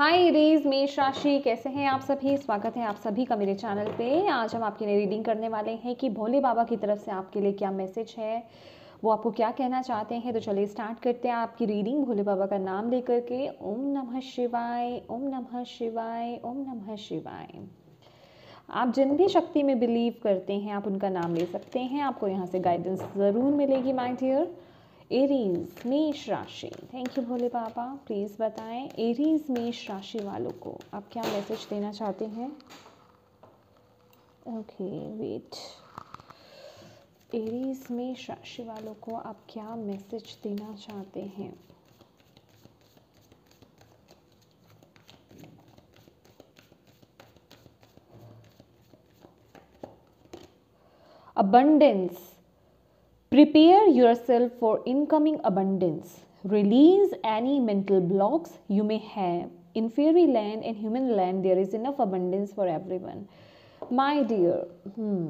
हाय raise मेष राशि कैसे हैं आप सभी स्वागत है आप सभी का मेरे चैनल पे आज हम आपके लिए रीडिंग करने वाले हैं कि भोले बाबा की तरफ से आपके लिए क्या मैसेज है वो आपको क्या कहना चाहते हैं तो चलिए स्टार्ट करते हैं आपकी रीडिंग भोले बाबा का नाम लेकर के ओम नमः शिवाय ओम नमः शिवाय ओम नमः शिवाय आप जिन भी शक्ति में बिलीव करते हैं आप उनका नाम ले सकते हैं आपको यहाँ से गाइडेंस ज़रूर मिलेगी माई डियर एरीज मेष राशि thank you Bhole Baba please बताएं एरीज मेष राशि वालों को आप क्या मैसेज देना चाहते हैं ओके वेट एरीज मेष राशि वालों को आप क्या मैसेज देना चाहते हैं abundance Prepare yourself for incoming abundance. Release any mental blocks you may have. In fairy land and human land, there is enough abundance for everyone. My dear, hmm,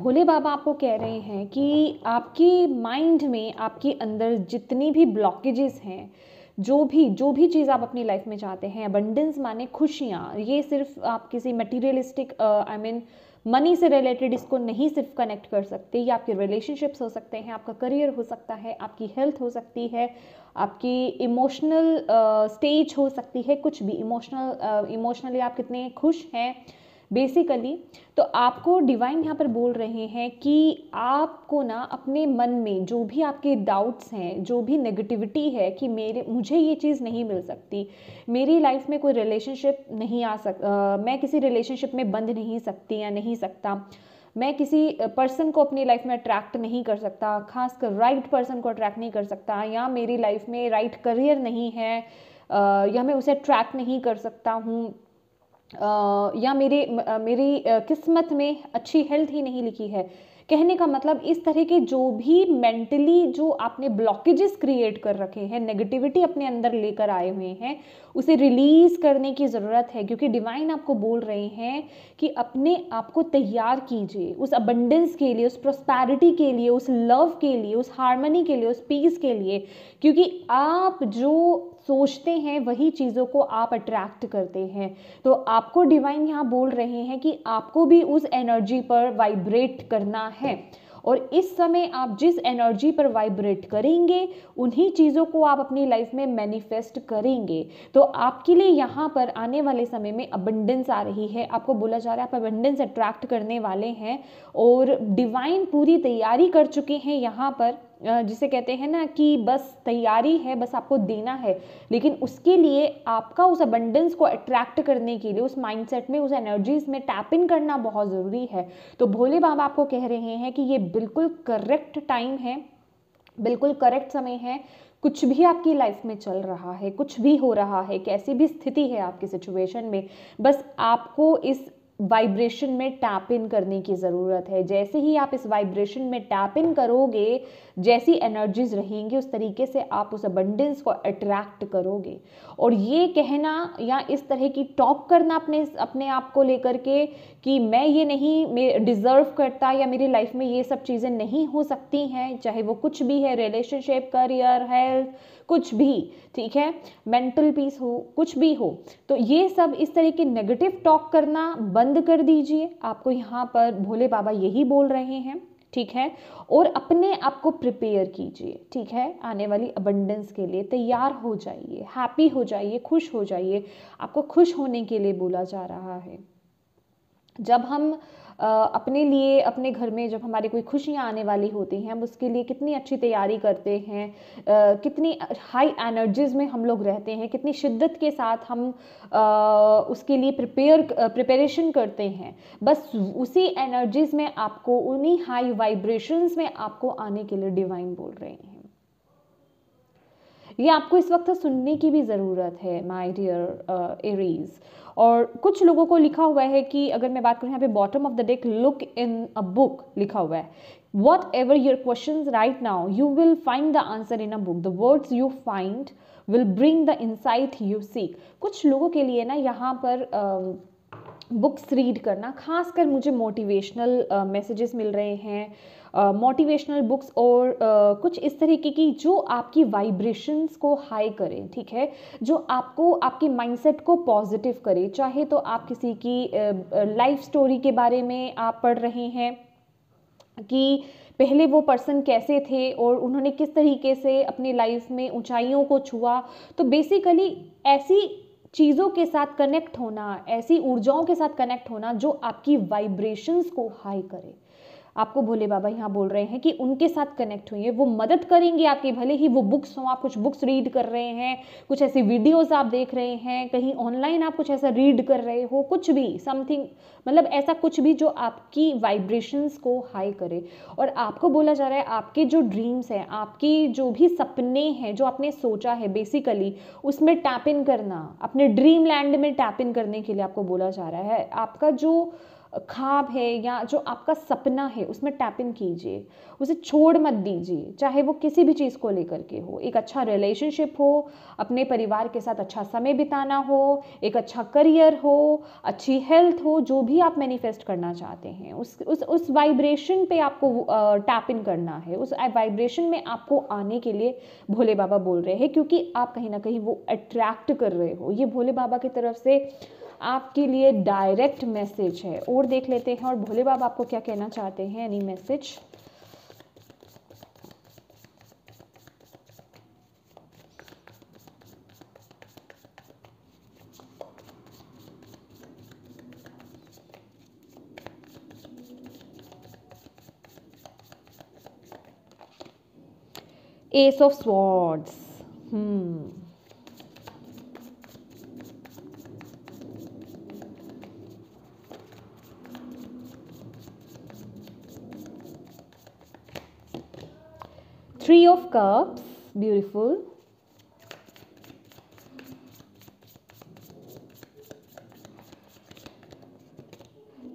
Bhole Baba आपको कह रहे हैं कि आपके माइंड में आपके अंदर जितनी भी ब्लॉकेजेस हैं जो भी जो भी चीज़ आप अपनी लाइफ में चाहते हैं अबंडेंस माने खुशियाँ ये सिर्फ आप किसी मटेरियलिस्टिक आई मीन मनी से रिलेटेड इसको नहीं सिर्फ कनेक्ट कर सकते ये आपके रिलेशनशिप्स हो सकते हैं आपका करियर हो सकता है आपकी हेल्थ हो सकती है आपकी इमोशनल स्टेज uh, हो सकती है कुछ भी इमोशनल इमोशनली uh, आप कितने खुश हैं बेसिकली तो आपको डिवाइन यहाँ पर बोल रहे हैं कि आपको ना अपने मन में जो भी आपके डाउट्स हैं जो भी नेगेटिविटी है कि मेरे मुझे ये चीज़ नहीं मिल सकती मेरी लाइफ में कोई रिलेशनशिप नहीं आ सक आ, मैं किसी रिलेशनशिप में बंध नहीं सकती या नहीं सकता मैं किसी पर्सन को अपनी लाइफ में अट्रैक्ट नहीं कर सकता खासकर राइट पर्सन को अट्रैक्ट नहीं कर सकता या मेरी लाइफ में राइट right करियर नहीं है या मैं उसे अट्रैक्ट नहीं कर सकता हूँ या मेरे मेरी किस्मत में अच्छी हेल्थ ही नहीं लिखी है कहने का मतलब इस तरह के जो भी मेंटली जो आपने ब्लॉकेजेस क्रिएट कर रखे हैं नेगेटिविटी अपने अंदर लेकर आए हुए हैं उसे रिलीज़ करने की ज़रूरत है क्योंकि डिवाइन आपको बोल रहे हैं कि अपने आप को तैयार कीजिए उस अबंडेंस के लिए उस प्रोस्पैरिटी के लिए उस लव के लिए उस हारमोनी के लिए उस पीस के लिए क्योंकि आप जो सोचते हैं वही चीज़ों को आप अट्रैक्ट करते हैं तो आपको डिवाइन यहाँ बोल रहे हैं कि आपको भी उस एनर्जी पर वाइब्रेट करना है और इस समय आप जिस एनर्जी पर वाइब्रेट करेंगे उन्हीं चीज़ों को आप अपनी लाइफ में मैनिफेस्ट करेंगे तो आपके लिए यहाँ पर आने वाले समय में अबंडेंस आ रही है आपको बोला जा रहा है आप अबंडेंस अट्रैक्ट करने वाले हैं और डिवाइन पूरी तैयारी कर चुके हैं यहाँ पर जिसे कहते हैं ना कि बस तैयारी है बस आपको देना है लेकिन उसके लिए आपका उस अबंडेंस को अट्रैक्ट करने के लिए उस माइंडसेट में उस एनर्जीज में टैप इन करना बहुत ज़रूरी है तो भोले बाबा आपको कह रहे हैं कि ये बिल्कुल करेक्ट टाइम है बिल्कुल करेक्ट समय है कुछ भी आपकी लाइफ में चल रहा है कुछ भी हो रहा है कैसी भी स्थिति है आपकी सिचुएशन में बस आपको इस वाइब्रेशन में टैप इन करने की ज़रूरत है जैसे ही आप इस वाइब्रेशन में टैप इन करोगे जैसी एनर्जीज रहेंगी उस तरीके से आप उस अबंडेंस को अट्रैक्ट करोगे और ये कहना या इस तरह की टॉप करना अपने अपने आप को लेकर के कि मैं ये नहीं डिज़र्व करता या मेरी लाइफ में ये सब चीज़ें नहीं हो सकती हैं चाहे वो कुछ भी है रिलेशनशिप करियर हेल्थ कुछ भी ठीक है मेंटल पीस हो कुछ भी हो तो ये सब इस तरह के नेगेटिव टॉक करना बंद कर दीजिए आपको यहाँ पर भोले बाबा यही बोल रहे हैं ठीक है और अपने आप को प्रिपेयर कीजिए ठीक है आने वाली अबंडेंस के लिए तैयार हो जाइए हैप्पी हो जाइए खुश हो जाइए आपको खुश होने के लिए बोला जा रहा है जब हम अपने लिए अपने घर में जब हमारी कोई खुशियाँ आने वाली होती हैं हम उसके लिए कितनी अच्छी तैयारी करते हैं कितनी हाई एनर्जीज़ में हम लोग रहते हैं कितनी शिद्दत के साथ हम उसके लिए प्रिपेयर प्रिपरेशन करते हैं बस उसी एनर्जीज़ में आपको उन्हीं हाई वाइब्रेशंस में आपको आने के लिए डिवाइन बोल रहे हैं ये आपको इस वक्त सुनने की भी ज़रूरत है माय डियर एरीज़ और कुछ लोगों को लिखा हुआ है कि अगर मैं बात करूँ यहाँ पे bottom of the deck look in a book लिखा हुआ है whatever your question right now you will find the answer in a book the words you find will bring the insight you seek कुछ लोगों के लिए ना यहाँ पर uh, बुक्स रीड करना खासकर मुझे मोटिवेशनल मैसेजेस मिल रहे हैं मोटिवेशनल बुक्स और uh, कुछ इस तरीके की जो आपकी वाइब्रेशंस को हाई करें ठीक है जो आपको आपके माइंडसेट को पॉजिटिव करे चाहे तो आप किसी की लाइफ uh, स्टोरी के बारे में आप पढ़ रहे हैं कि पहले वो पर्सन कैसे थे और उन्होंने किस तरीके से अपनी लाइफ में ऊंचाइयों को छुआ तो बेसिकली ऐसी चीज़ों के साथ कनेक्ट होना ऐसी ऊर्जाओं के साथ कनेक्ट होना जो आपकी वाइब्रेशंस को हाई करे आपको भोले बाबा यहाँ बोल रहे हैं कि उनके साथ कनेक्ट हुई है वो मदद करेंगे आपकी भले ही वो बुक्स हों आप कुछ बुक्स रीड कर रहे हैं कुछ ऐसी वीडियोज़ आप देख रहे हैं कहीं ऑनलाइन आप कुछ ऐसा रीड कर रहे हो कुछ भी समथिंग मतलब ऐसा कुछ भी जो आपकी वाइब्रेशंस को हाई करे और आपको बोला जा रहा है आपके जो ड्रीम्स हैं आपके जो भी सपने हैं जो आपने सोचा है बेसिकली उसमें टैप इन करना अपने ड्रीम लैंड में टैप इन करने के लिए आपको बोला जा रहा है आपका जो ख्वाब है या जो आपका सपना है उसमें टैप इन कीजिए उसे छोड़ मत दीजिए चाहे वो किसी भी चीज़ को लेकर के हो एक अच्छा रिलेशनशिप हो अपने परिवार के साथ अच्छा समय बिताना हो एक अच्छा करियर हो अच्छी हेल्थ हो जो भी आप मैनिफेस्ट करना चाहते हैं उस उस उस वाइब्रेशन पे आपको टैप इन करना है उस वाइब्रेशन में आपको आने के लिए भोले बाबा बोल रहे हैं क्योंकि आप कहीं ना कहीं वो अट्रैक्ट कर रहे हो ये भोले बाबा की तरफ से आपके लिए डायरेक्ट मैसेज है और देख लेते हैं और भोले बाबा आपको क्या कहना चाहते हैं any message ace of swords hmm Three of Cups, beautiful.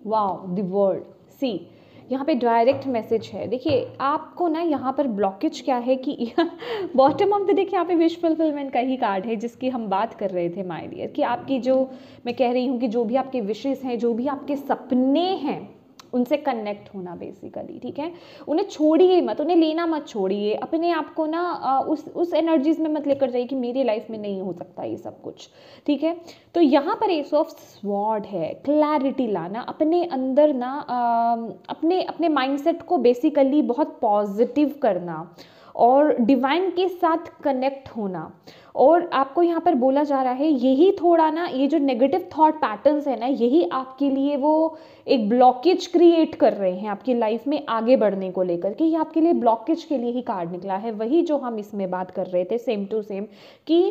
Wow the sea यहाँ पे डायरेक्ट मैसेज है देखिए आपको ना यहाँ पर ब्लॉकेज क्या है कि बॉटम ऑफ द देखिए यहाँ पे विश फुलफिलमेंट का ही कार्ड है जिसकी हम बात कर रहे थे माय डियर कि आपकी जो मैं कह रही हूँ कि जो भी आपके विशेज़ हैं जो भी आपके सपने हैं उनसे कनेक्ट होना बेसिकली ठीक है उन्हें छोड़िए मत उन्हें लेना मत छोड़िए अपने आप को ना उस उस एनर्जीज में मत लेकर जाइए कि मेरी लाइफ में नहीं हो सकता ये सब कुछ ठीक है तो यहाँ पर एस ऑफ स्वॉर्ड है क्लैरिटी लाना अपने अंदर ना अपने अपने माइंडसेट को बेसिकली बहुत पॉजिटिव करना और डिवाइन के साथ कनेक्ट होना और आपको यहाँ पर बोला जा रहा है यही थोड़ा ना ये जो नेगेटिव थॉट पैटर्न्स है ना यही आपके लिए वो एक ब्लॉकेज क्रिएट कर रहे हैं आपकी लाइफ में आगे बढ़ने को लेकर कि ये आपके लिए ब्लॉकेज के लिए ही कार्ड निकला है वही जो हम इसमें बात कर रहे थे सेम टू सेम कि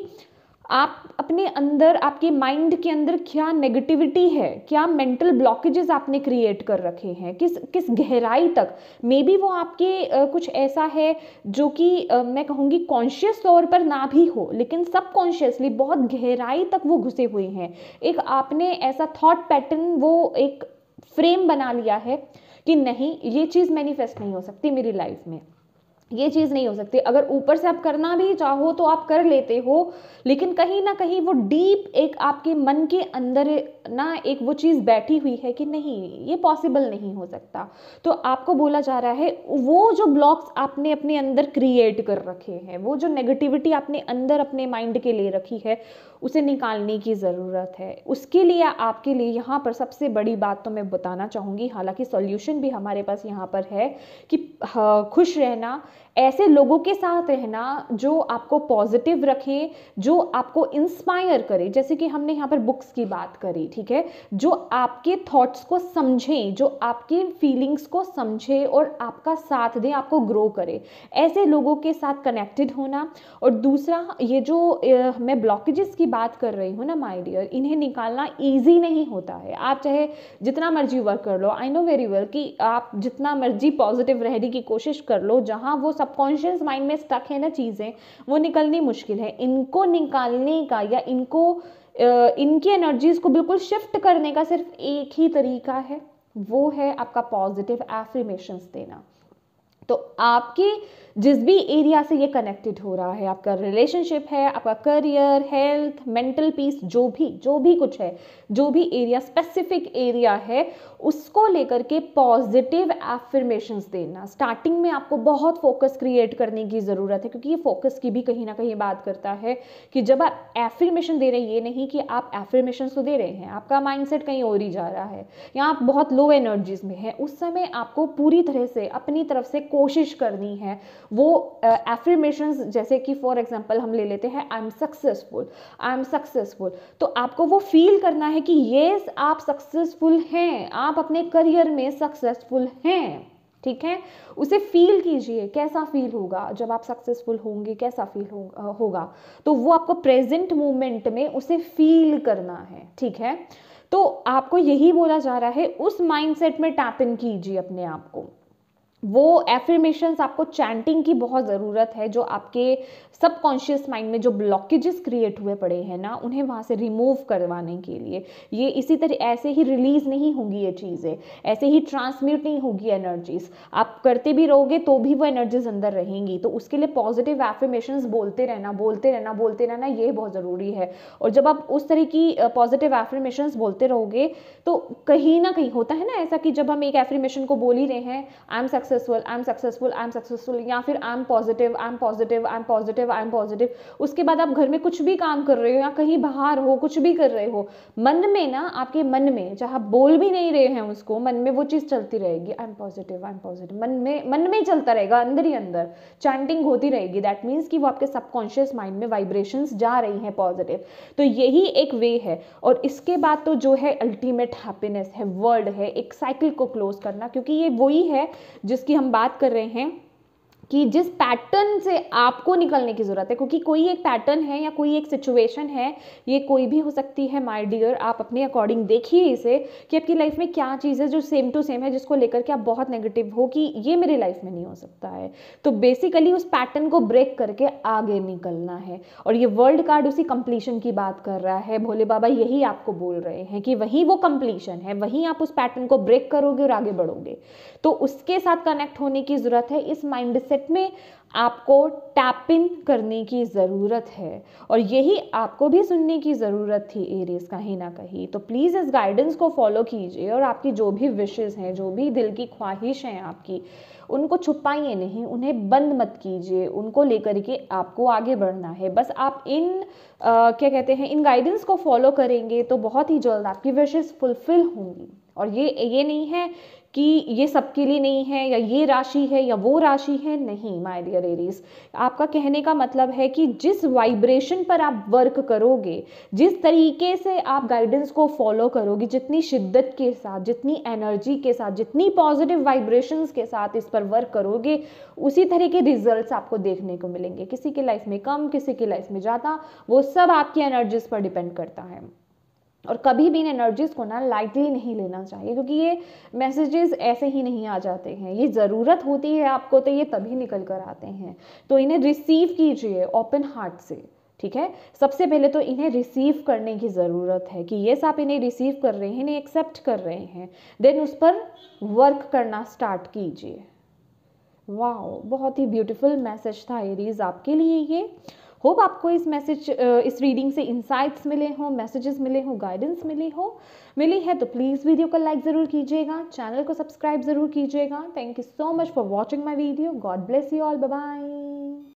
आप अपने अंदर आपके माइंड के अंदर क्या नेगेटिविटी है क्या मेंटल ब्लॉकेजेस आपने क्रिएट कर रखे हैं किस किस गहराई तक मे बी वो आपके आ, कुछ ऐसा है जो कि मैं कहूँगी कॉन्शियस तौर पर ना भी हो लेकिन सब कॉन्शियसली बहुत गहराई तक वो घुसे हुए हैं एक आपने ऐसा थॉट पैटर्न वो एक फ्रेम बना लिया है कि नहीं ये चीज़ मैनिफेस्ट नहीं हो सकती मेरी लाइफ में ये चीज़ नहीं हो सकती अगर ऊपर से आप करना भी चाहो तो आप कर लेते हो लेकिन कहीं ना कहीं वो डीप एक आपके मन के अंदर ना एक वो चीज़ बैठी हुई है कि नहीं ये पॉसिबल नहीं हो सकता तो आपको बोला जा रहा है वो जो ब्लॉक्स आपने अपने अंदर क्रिएट कर रखे हैं वो जो नेगेटिविटी आपने अंदर अपने माइंड के लिए रखी है उसे निकालने की ज़रूरत है उसके लिए आपके लिए यहाँ पर सबसे बड़ी बात तो मैं बताना चाहूँगी हालांकि सॉल्यूशन भी हमारे पास यहाँ पर है कि हाँ, खुश रहना ऐसे लोगों के साथ रहना जो आपको पॉजिटिव रखें जो आपको इंस्पायर करें जैसे कि हमने यहाँ पर बुक्स की बात करी ठीक है जो आपके थॉट्स को समझें जो आपके फीलिंग्स को समझें और आपका साथ दें आपको ग्रो करें ऐसे लोगों के साथ कनेक्टेड होना और दूसरा ये जो मैं ब्लॉकेजेस की बात कर रही हूँ ना माई डियर इन्हें निकालना ईजी नहीं होता है आप चाहे जितना मर्जी वर्क कर लो आई नो वेरी वेल कि आप जितना मर्जी पॉजिटिव रहने की कोशिश कर लो जहाँ वो सब सबकॉन्शियस माइंड में स्टक है ना चीज़ें वो निकलनी मुश्किल है इनको निकालने का या इनको इनकी एनर्जीज को बिल्कुल शिफ्ट करने का सिर्फ एक ही तरीका है वो है आपका पॉजिटिव एफ्रीमेशन देना तो आपकी जिस भी एरिया से ये कनेक्टेड हो रहा है आपका रिलेशनशिप है आपका करियर हेल्थ मेंटल पीस जो भी जो भी कुछ है जो भी एरिया स्पेसिफिक एरिया है उसको लेकर के पॉजिटिव एफर्मेशंस देना स्टार्टिंग में आपको बहुत फोकस क्रिएट करने की ज़रूरत है क्योंकि ये फोकस की भी कहीं ना कहीं बात करता है कि जब आप एफर्मेशन दे रहे हैं ये नहीं कि आप एफर्मेशन तो दे रहे हैं आपका माइंड कहीं और ही जा रहा है या आप बहुत लो एनर्जीज में हैं उस समय आपको पूरी तरह से अपनी तरफ से कोशिश करनी है वो एफ्रीमेशन uh, जैसे कि फॉर एग्जाम्पल हम ले लेते हैं I am successful I am successful तो आपको वो फील करना है कि ये आप सक्सेसफुल हैं आप अपने करियर में सक्सेसफुल हैं ठीक है उसे फील कीजिए कैसा फील होगा जब आप सक्सेसफुल होंगे कैसा फील हो, होगा तो वो आपको प्रेजेंट मोमेंट में उसे फील करना है ठीक है तो आपको यही बोला जा रहा है उस माइंडसेट में टैप इन कीजिए अपने आप को वो एफर्मेशंस आपको चैंटिंग की बहुत ज़रूरत है जो आपके सबकॉन्शियस माइंड में जो ब्लॉकेजेस क्रिएट हुए पड़े हैं ना उन्हें वहाँ से रिमूव करवाने के लिए ये इसी तरह ऐसे ही रिलीज़ नहीं होंगी ये चीज़ें ऐसे ही ट्रांसम्यूट नहीं होगी एनर्जीज आप करते भी रहोगे तो भी वो एनर्जीज अंदर रहेंगी तो उसके लिए पॉजिटिव एफर्मेशन बोलते रहना बोलते रहना बोलते रहना ये बहुत ज़रूरी है और जब आप उस तरह की पॉजिटिव एफर्मेशन बोलते रहोगे तो कहीं ना कहीं होता है ना ऐसा कि जब हम एक एफर्मेशन को बोल ही रहे हैं I am success successful I am successful I am successful या फिर I am positive I am positive I am positive I am positive उसके बाद आप घर में कुछ भी काम कर रहे हो या कहीं बाहर हो कुछ भी कर रहे हो मन में ना आपके मन में चाहे आप बोल भी नहीं रहे हैं उसको मन में वो चीज़ चलती रहेगी I am positive I am positive मन में मन में चलता रहेगा अंदर ही अंदर चैंटिंग होती रहेगी दैट मीन्स कि वो आपके सबकॉन्शियस माइंड में वाइब्रेशंस जा रही हैं पॉजिटिव तो यही एक वे है और इसके बाद तो जो है अल्टीमेट हैप्पीनेस है वर्ल्ड है एक साइकिल को क्लोज करना क्योंकि ये वही है जिस जिसकी हम बात कर रहे हैं कि जिस पैटर्न से आपको निकलने की ज़रूरत है क्योंकि कोई एक पैटर्न है या कोई एक सिचुएशन है ये कोई भी हो सकती है माय डियर आप अपने अकॉर्डिंग देखिए इसे कि आपकी लाइफ में क्या चीज़ है जो सेम टू सेम है जिसको लेकर के आप बहुत नेगेटिव हो कि ये मेरे लाइफ में नहीं हो सकता है तो बेसिकली उस पैटर्न को ब्रेक करके आगे निकलना है और ये वर्ल्ड कार्ड उसी कंप्लीशन की बात कर रहा है भोले बाबा यही आपको बोल रहे हैं कि वहीं वो कंप्लीशन है वहीं आप उस पैटर्न को ब्रेक करोगे और आगे बढ़ोगे तो उसके साथ कनेक्ट होने की ज़रूरत है इस माइंड सेट सेट में आपको टैप इन करने की ज़रूरत है और यही आपको भी सुनने की ज़रूरत थी एरीज कहीं ना कहीं तो प्लीज़ इस गाइडेंस को फॉलो कीजिए और आपकी जो भी विशेज़ हैं जो भी दिल की ख्वाहिश हैं आपकी उनको छुपाइए नहीं उन्हें बंद मत कीजिए उनको लेकर के आपको आगे बढ़ना है बस आप इन आ, क्या कहते हैं इन गाइडेंस को फॉलो करेंगे तो बहुत ही जल्द आपकी विशेज़ फुलफ़िल होंगी और ये ये नहीं है कि ये सबके लिए नहीं है या ये राशि है या वो राशि है नहीं माय डियर एरीज आपका कहने का मतलब है कि जिस वाइब्रेशन पर आप वर्क करोगे जिस तरीके से आप गाइडेंस को फॉलो करोगे जितनी शिद्दत के साथ जितनी एनर्जी के साथ जितनी पॉजिटिव वाइब्रेशन के साथ इस पर वर्क करोगे उसी तरह के रिजल्ट आपको देखने को मिलेंगे किसी के लाइफ में कम किसी की लाइफ में ज़्यादा वो सब आपकी एनर्जीज पर डिपेंड करता है और कभी भी इन एनर्जीज़ को ना लाइटली नहीं लेना चाहिए क्योंकि ये मैसेजेस ऐसे ही नहीं आ जाते हैं ये ज़रूरत होती है आपको तो ये तभी निकल कर आते हैं तो इन्हें रिसीव कीजिए ओपन हार्ट से ठीक है सबसे पहले तो इन्हें रिसीव करने की ज़रूरत है कि येस आप इन्हें रिसीव कर रहे हैं इन्हें एक्सेप्ट कर रहे हैं देन उस पर वर्क करना स्टार्ट कीजिए वाह बहुत ही ब्यूटीफुल मैसेज था एरीज आपके लिए ये होप आपको इस मैसेज uh, इस रीडिंग से इंसाइट्स मिले हों मैसेजेस मिले हों गाइडेंस मिली हो मिली है तो प्लीज़ वीडियो को लाइक ज़रूर कीजिएगा चैनल को सब्सक्राइब ज़रूर कीजिएगा thank you so much for watching my video God bless you all bye